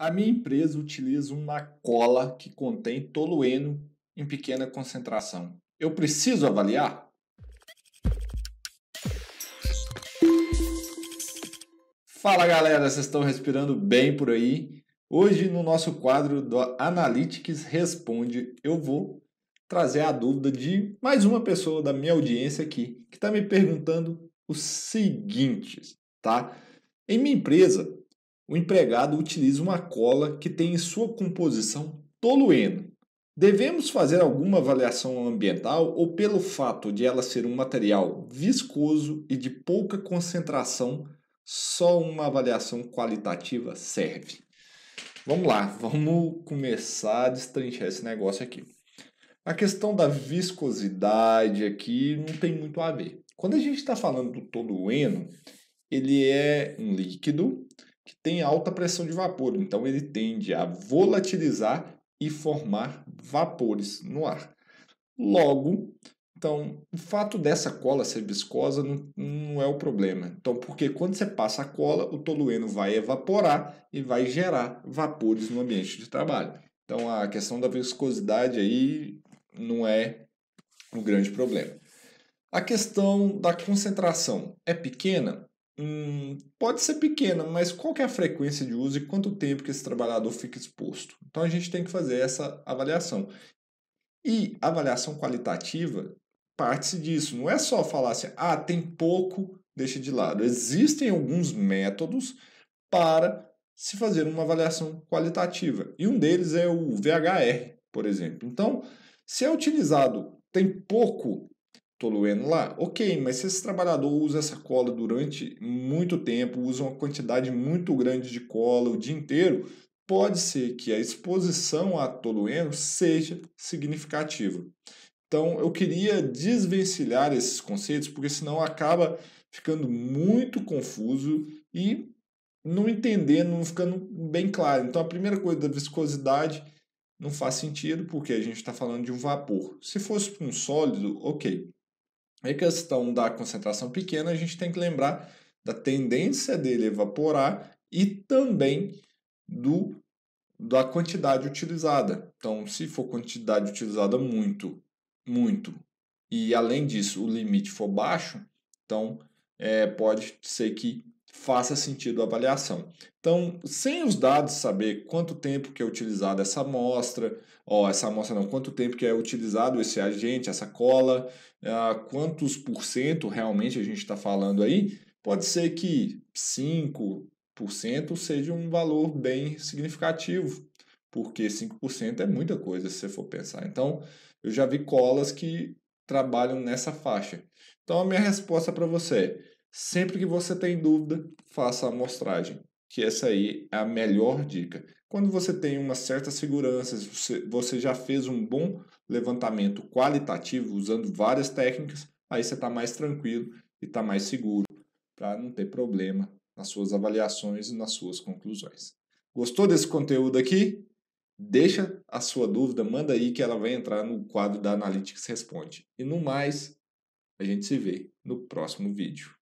A minha empresa utiliza uma cola que contém tolueno em pequena concentração. Eu preciso avaliar? Fala galera, vocês estão respirando bem por aí? Hoje, no nosso quadro do Analytics Responde, eu vou trazer a dúvida de mais uma pessoa da minha audiência aqui que está me perguntando o seguinte, tá? Em minha empresa, o empregado utiliza uma cola que tem em sua composição tolueno. Devemos fazer alguma avaliação ambiental ou pelo fato de ela ser um material viscoso e de pouca concentração, só uma avaliação qualitativa serve? Vamos lá, vamos começar a destrinchar esse negócio aqui. A questão da viscosidade aqui não tem muito a ver. Quando a gente está falando do tolueno, ele é um líquido que tem alta pressão de vapor, então ele tende a volatilizar e formar vapores no ar. Logo, então, o fato dessa cola ser viscosa não, não, é o problema. Então, porque quando você passa a cola, o tolueno vai evaporar e vai gerar vapores no ambiente de trabalho. Então, a questão da viscosidade aí não é um grande problema. A questão da concentração é pequena? Hum, pode ser pequena, mas qual é a frequência de uso e quanto tempo que esse trabalhador fica exposto? Então a gente tem que fazer essa avaliação. E avaliação qualitativa parte-se disso. Não é só falar assim, ah, tem pouco, deixa de lado. Existem alguns métodos para se fazer uma avaliação qualitativa. E um deles é o VHR, por exemplo. Então, se é utilizado tem pouco toluendo lá. Ok, mas se esse trabalhador usa essa cola durante muito tempo, usa uma quantidade muito grande de cola o dia inteiro, pode ser que a exposição a tolueno seja significativa. Então, eu queria desvencilhar esses conceitos, porque senão acaba ficando muito confuso e não entendendo, não ficando bem claro. Então, a primeira coisa da viscosidade não faz sentido, porque a gente está falando de um vapor. Se fosse um sólido, ok. A é questão da concentração pequena, a gente tem que lembrar da tendência dele evaporar e também do da quantidade utilizada. Então, se for quantidade utilizada muito, muito, e além disso o limite for baixo, então é, pode ser que faça sentido a avaliação. Então, sem os dados saber quanto tempo que é utilizada essa amostra, ó, essa amostra não, quanto tempo que é utilizado esse agente, essa cola, uh, quantos por cento realmente a gente está falando aí, pode ser que 5% seja um valor bem significativo, porque 5% é muita coisa se você for pensar. Então, eu já vi colas que trabalham nessa faixa. Então, a minha resposta para você é: sempre que você tem dúvida, faça a amostragem, que essa aí é a melhor dica. Quando você tem uma certa segurança, você já fez um bom levantamento qualitativo usando várias técnicas, aí você está mais tranquilo e está mais seguro para não ter problema nas suas avaliações e nas suas conclusões. Gostou desse conteúdo aqui? Deixa a sua dúvida, manda aí que ela vai entrar no quadro da Analytics Responde. E no mais, a gente se vê no próximo vídeo.